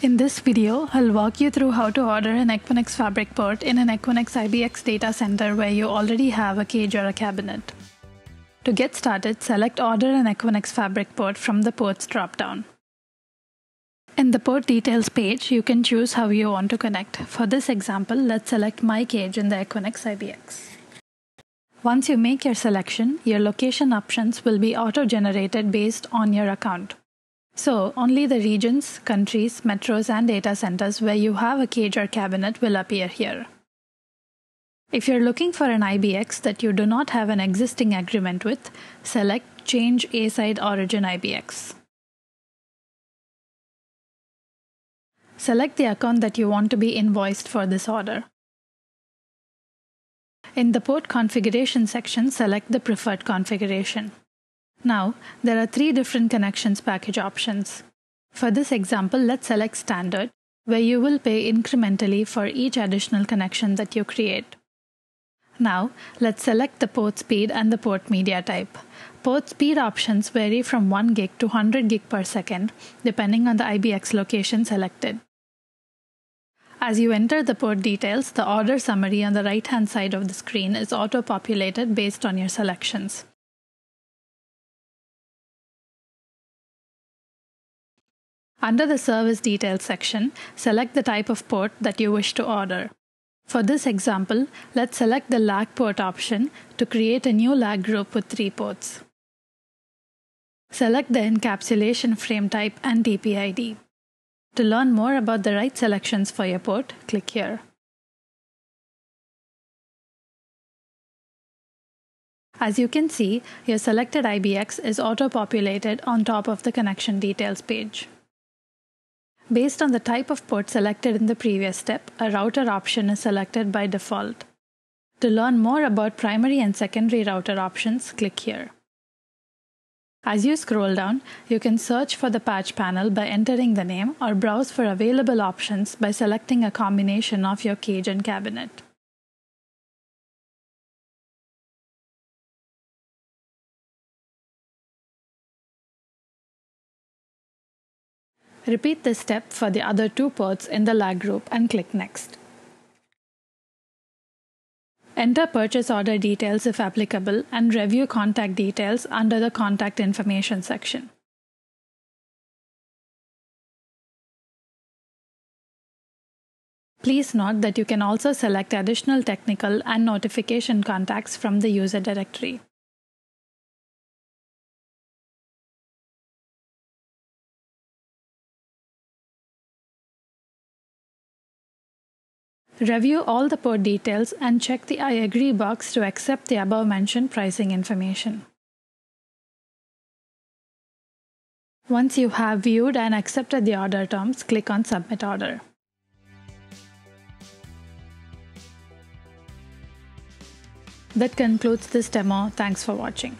In this video, I'll walk you through how to order an Equinix Fabric port in an Equinix IBX data center where you already have a cage or a cabinet. To get started, select Order an Equinix Fabric port from the Ports dropdown. In the port details page, you can choose how you want to connect. For this example, let's select my cage in the Equinix IBX. Once you make your selection, your location options will be auto-generated based on your account. So, only the regions, countries, metros, and data centers where you have a cage or cabinet will appear here. If you're looking for an IBX that you do not have an existing agreement with, select Change A Side Origin IBX. Select the account that you want to be invoiced for this order. In the port configuration section, select the preferred configuration. Now, there are three different connections package options. For this example, let's select standard, where you will pay incrementally for each additional connection that you create. Now, let's select the port speed and the port media type. Port speed options vary from 1 gig to 100 gig per second, depending on the IBX location selected. As you enter the port details, the order summary on the right hand side of the screen is auto populated based on your selections. Under the Service Details section, select the type of port that you wish to order. For this example, let's select the lag port option to create a new lag group with three ports. Select the encapsulation frame type and DPID. To learn more about the right selections for your port, click here. As you can see, your selected IBX is auto-populated on top of the connection details page. Based on the type of port selected in the previous step, a router option is selected by default. To learn more about primary and secondary router options, click here. As you scroll down, you can search for the patch panel by entering the name or browse for available options by selecting a combination of your cage and cabinet. Repeat this step for the other two ports in the lag group and click Next. Enter purchase order details if applicable and review contact details under the Contact Information section. Please note that you can also select additional technical and notification contacts from the user directory. Review all the port details and check the I agree box to accept the above mentioned pricing information. Once you have viewed and accepted the order terms, click on Submit Order. That concludes this demo. Thanks for watching.